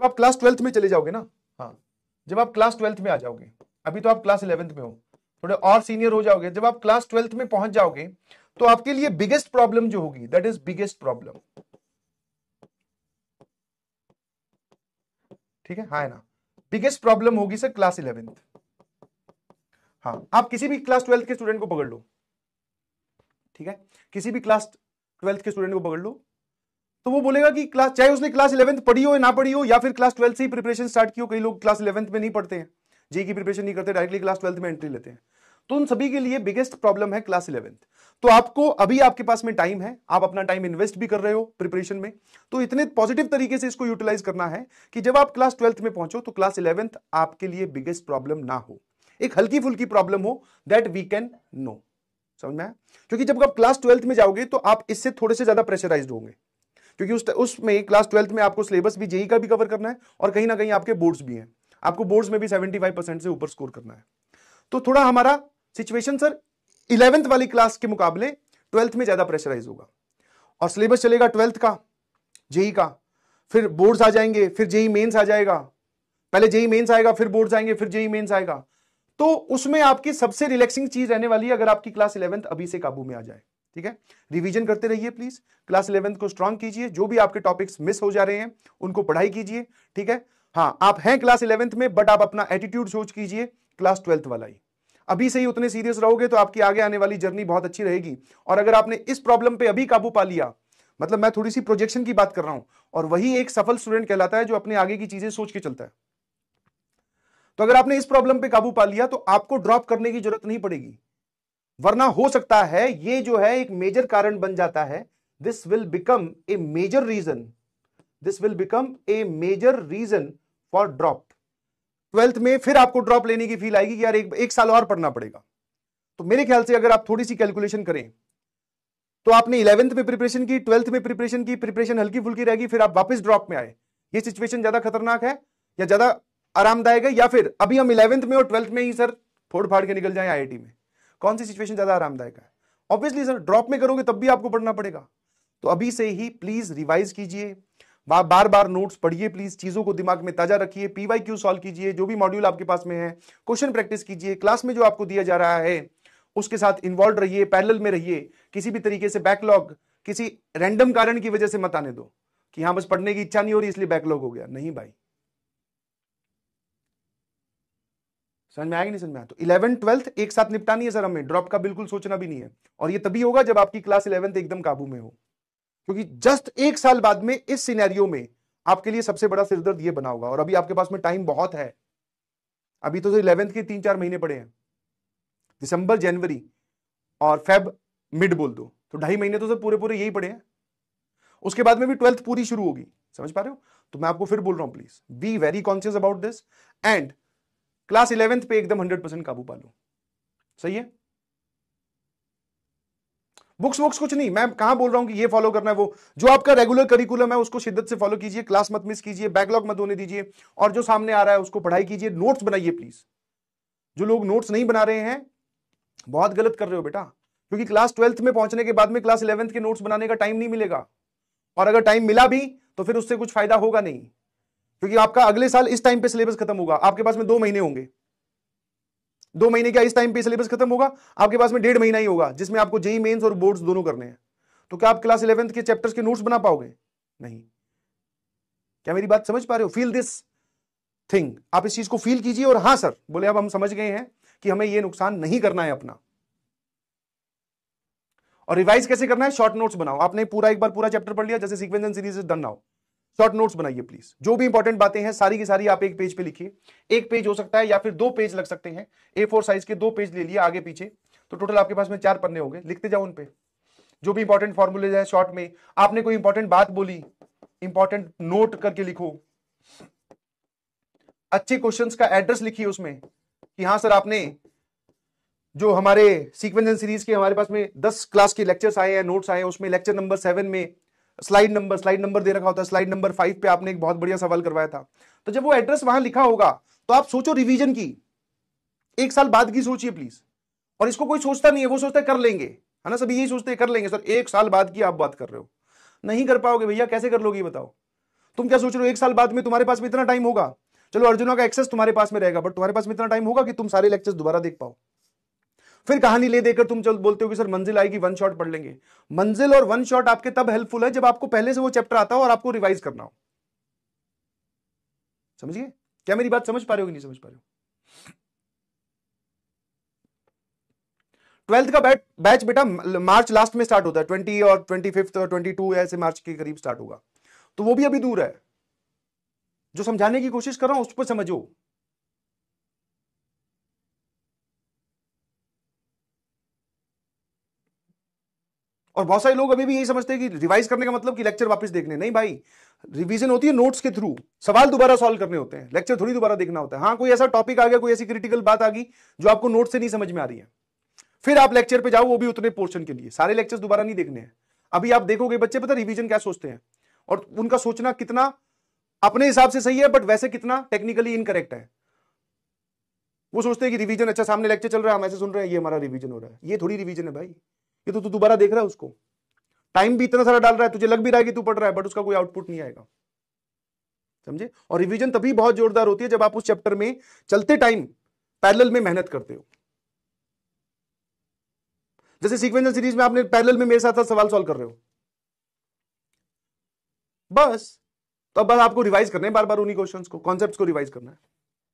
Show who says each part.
Speaker 1: जब आप class twelfth में चले जाओगे ना हाँ जब आप क्लास ट्वेल्थ में आ जाओगे अभी तो आप क्लास इलेवेंथ में हो थोड़े और सीनियर हो जाओगे जब आप क्लास ट्वेल्थ में पहुंच जाओगे तो आपके लिए बिगेस्ट प्रॉब्लम जो होगी दैट इज बिगेस्ट प्रॉब्लम ठीक है हाँ ना बिगेस्ट प्रॉब्लम होगी सर क्लास इलेवेंथ हाँ आप किसी भी क्लास ट्वेल्थ के स्टूडेंट को पकड़ लो ठीक है किसी भी क्लास ट्वेल्थ के स्टूडेंट को पकड़ लो तो वो बोलेगा कि क्लास चाहे उसने क्लास इलेवंथ पढ़ी हो या ना पढ़ी हो या फिर क्लास ट्वेल्थ से ही प्रिपरेशन स्टार्ट की हो कई लोग क्लास इलेवंथ में नहीं पढ़ते हैं जे की प्रिपरेशन नहीं करते डायरेक्टली क्लास ट्वेल्थ में एंट्री लेते हैं तो उन सभी के लिए बिगेस्ट प्रॉब्लम है क्लास इलेवंथ तो आपको अभी आपके पास में टाइम है आप अपना टाइम इन्वेस्ट भी कर रहे हो प्रिपरेशन में तो इतने पॉजिटिव तरीके से इसको यूटिलाइज करना है कि जब आप क्लास ट्वेल्थ में पहुंचो तो क्लास इलेवंथ आपके लिए बिगेस्ट प्रॉब्लम ना हो एक हल्की फुल्की प्रॉब्लम हो दैट वी कैन नो समझ में क्योंकि जब आप क्लास ट्वेल्थ में जाओगे तो आप इससे थोड़े से ज्यादा प्रेशराइज होंगे क्योंकि उस उसमें क्लास ट्वेल्थ में आपको सिलेबस भी जेई का भी कवर करना है और कहीं ना कहीं आपके बोर्ड्स भी हैं आपको बोर्ड्स में भी सेवेंटी फाइव परसेंट से ऊपर स्कोर करना है तो थोड़ा हमारा सिचुएशन सर इलेवेंथ वाली क्लास के मुकाबले ट्वेल्थ में ज़्यादा प्रेशराइज होगा और सिलेबस चलेगा ट्वेल्थ का जेई का फिर बोर्ड्स आ जाएंगे फिर जेई मेन्स आ जाएगा पहले जेई मेन्स आएगा फिर बोर्ड्स आएंगे फिर जेई मेन्स आएगा तो उसमें आपकी सबसे रिलैक्सिंग चीज रहने वाली है अगर आपकी क्लास इलेवेंथ अभी से काबू में आ जाए ठीक है रिवीजन करते रहिए प्लीज क्लास इलेवेंथ को स्ट्रांग कीजिए जो भी आपके टॉपिक्स मिस हो जा रहे हैं उनको पढ़ाई कीजिए ठीक है हाँ आप हैं क्लास इलेवेंथ में बट आप अपना एटीट्यूड सोच कीजिए क्लास ट्वेल्थ वाला ही अभी से ही उतने सीरियस रहोगे तो आपकी आगे आने वाली जर्नी बहुत अच्छी रहेगी और अगर आपने इस प्रॉब्लम पे अभी काबू पा लिया मतलब मैं थोड़ी सी प्रोजेक्शन की बात कर रहा हूं और वही एक सफल स्टूडेंट कहलाता है जो अपने आगे की चीजें सोच के चलता है तो अगर आपने इस प्रॉब्लम पे काबू पा लिया तो आपको ड्रॉप करने की जरूरत नहीं पड़ेगी वरना हो सकता है ये जो है एक मेजर कारण बन जाता है this will become a major reason this will become a major reason for drop twelfth में फिर आपको ड्रॉप लेने की फील आएगी कि यार एक, एक साल और पढ़ना पड़ेगा तो मेरे ख्याल से अगर आप थोड़ी सी कैलकुलेशन करें तो आपने इलेवंथ में प्रिपरेशन की ट्वेल्थ में प्रिपरेशन की प्रिपरेशन हल्की फुल्की रहेगी फिर आप वापस ड्रॉप में आए ये सिचुएशन ज्यादा खतरनाक है या ज्यादा आरामदायक है या फिर अभी हम इलेवंथ में और ट्वेल्थ में ही सर फोड़ फाड़ के निकल जाए आई में कौन सी सिचुएशन ज्यादा आरामदायक है ऑब्वियसली सर ड्रॉप में करोगे तब भी आपको पढ़ना पड़ेगा तो अभी से ही प्लीज रिवाइज कीजिए बार बार नोट्स पढ़िए प्लीज चीजों को दिमाग में ताजा रखिए पीवाई क्यू सॉल्व कीजिए जो भी मॉड्यूल आपके पास में है क्वेश्चन प्रैक्टिस कीजिए क्लास में जो आपको दिया जा रहा है उसके साथ इन्वॉल्व रहिए पैरेलल में रहिए किसी भी तरीके से बैकलॉग किसी रैंडम कारण की वजह से मत आने दो कि हाँ बस पढ़ने की इच्छा नहीं हो रही इसलिए बैकलॉग हो गया नहीं भाई समझ में आएगा नहीं समझ में आया तो इलेवन ट्वेल्थ एक साथ निपटानी है सर हमें ड्रॉप का बिल्कुल सोचना भी नहीं है और ये तभी होगा जब आपकी क्लास इलेवेंथ एकदम काबू में हो क्योंकि जस्ट एक साल बाद में इस सिनेरियो में आपके लिए सबसे बड़ा सिरदर्द ये बना होगा और अभी आपके पास में टाइम बहुत है अभी तो सर इलेवेंथ के तीन चार महीने पड़े हैं दिसंबर जनवरी और फेब मिड बोल दो तो ढाई महीने तो सर पूरे पूरे यही पड़े हैं उसके बाद में भी ट्वेल्थ पूरी शुरू होगी समझ पा रहे हो तो मैं आपको फिर बोल रहा हूं please be very conscious about this and class eleventh पे एकदम हंड्रेड परसेंट काबू पा लू सही है बुक्स बुक्स कुछ नहीं मैं कहा बोल रहा हूं कि ये फॉलो करना है वो जो आपका रेगुलर करिकुलम है उसको शिद्दत से फॉलो कीजिए क्लास मत मिस कीजिए बैकलॉग मत होने दीजिए और जो सामने आ रहा है उसको पढ़ाई कीजिए नोट्स बनाइए प्लीज जो लोग नोट्स नहीं बना रहे हैं बहुत गलत कर रहे हो बेटा क्योंकि क्लास ट्वेल्थ में पहुंचने के बाद में क्लास इलेवेंथ के नोट्स बनाने का टाइम नहीं मिलेगा और अगर टाइम मिला भी तो फिर उससे कुछ फायदा होगा नहीं क्योंकि आपका अगले साल इस टाइम पे सिलेबस खत्म होगा आपके पास में दो महीने होंगे दो महीने क्या इस टाइम पे सिलेबस खत्म होगा आपके पास में डेढ़ महीना ही होगा जिसमें आपको जेई मेन्स e e और बोर्ड्स दोनों करने हैं तो क्या आप क्लास इलेवेंथ के चैप्टर्स के नोट्स बना पाओगे नहीं क्या मेरी बात समझ पा रहे हो फील दिस थिंग आप इस चीज को फील कीजिए और हां सर बोले अब हम समझ गए हैं कि हमें यह नुकसान नहीं करना है अपना और रिवाइज कैसे करना है शॉर्ट नोट्स बनाओ आपने पूरा एक बार पूरा चैप्टर पढ़ लिया जैसे sequence and series is done now short notes बनाइए प्लीज जो भी इंपॉर्टेंट बातें हैं सारी की सारी आप एक पेज पे लिखिए एक पेज हो सकता है या फिर दो पेज लग सकते हैं ए फोर साइज के दो पेज ले लिए आगे पीछे तो टोटल आपके पास में चार पन्ने होंगे लिखते जाओ उन पे जो भी इंपॉर्टेंट फॉर्मूलेज है शॉर्ट में आपने कोई इंपॉर्टेंट बात बोली इंपॉर्टेंट नोट करके लिखो अच्छे क्वेश्चन का एड्रेस लिखिए उसमें कि हाँ सर आपने जो हमारे सीक्वेंस एंड सीरीज के हमारे पास में दस क्लास के लेक्चर्स आए हैं नोट्स आए हैं उसमें लेक्चर नंबर सेवन में स्लाइड नंबर स्लाइड नंबर दे रखा होता है स्लाइड नंबर फाइव पे आपने एक बहुत बढ़िया सवाल करवाया था तो जब वो एड्रेस वहां लिखा होगा तो आप सोचो रिवीजन की एक साल बाद की सोचिए प्लीज और इसको कोई सोचता नहीं है वो सोचते कर लेंगे है ना सभी यही सोचते कर लेंगे सर एक साल बाद की आप बात कर रहे हो नहीं कर पाओगे भैया कैसे कर लोगे बताओ तुम क्या सोच रहे हो एक साल बाद में तुम्हारे पास में इतना टाइम होगा चलो अर्जुना का एक्सेस तुम्हारे पास में रहेगा बट तुम्हारे पास में इतना टाइम होगा कि तुम सारे लेक्चर्स दोबारा देख पाओ फिर कहानी ले देकर तुम चल बोलते हो कि सर मंजिल आएगी वन शॉट पढ़ लेंगे मंजिल और वन शॉट आपके तब हेल्पफुल है जब आपको पहले से वो चैप्टर आता हो और आपको रिवाइज करना हो समझिए क्या मेरी बात समझ पा रहे हो कि नहीं समझ पा रहे हो ट्वेल्थ का बैच बैच बेटा मार्च लास्ट में स्टार्ट होता है ट्वेंटी और ट्वेंटी फिफ्थ और ट्वेंटी टू ऐसे मार्च के करीब स्टार्ट होगा तो वो भी अभी दूर है जो समझाने की कोशिश कर रहा हूं उस पर समझो और बहुत सारे लोग अभी भी यही समझते हैं कि रिवाइज करने का मतलब कि लेक्चर वापस देखने नहीं भाई रिवीजन होती है नोट्स के थ्रू सवाल दोबारा सॉल्व करने होते हैं लेक्चर थोड़ी दोबारा देखना होता है हाँ कोई ऐसा टॉपिक आ गया कोई ऐसी क्रिटिकल बात आ गई जो आपको नोट से नहीं समझ में आ रही है फिर आप लेक्चर पे जाओ वो भी उतने पोर्शन के लिए सारे लेक्चर दोबारा नहीं देखने हैं अभी आप देखोगे बच्चे पता रिविजन क्या सोचते हैं और उनका सोचना कितना अपने हिसाब से सही है बट वैसे कितना टेक्निकली इनकरेक्ट है वो सोचते हैं कि रिवीजन अच्छा सामने लेक्चर चल रहा है हम ऐसे सुन रहे हैं ये हमारा रिवीजन हो रहा है ये थोड़ी रिवीजन है भाई ये तो तू दोबारा देख रहा है उसको टाइम भी इतना सारा डाल रहा है तुझे लग भी रहा है कि तू पढ़ रहा है बट उसका कोई आउटपुट नहीं आएगा समझे और रिविजन तभी बहुत जोरदार होती है जब आप उस चैप्टर में चलते टाइम पैरल में मेहनत करते हो जैसे सीक्वेंशियल सीरीज में आपने पैरल में मेरे साथ साथ सवाल सॉल्व कर रहे हो बस तो बस आपको रिवाइज करना है बार बार उन्हीं क्वेश्चंस को कॉन्सेप्ट्स को रिवाइज करना है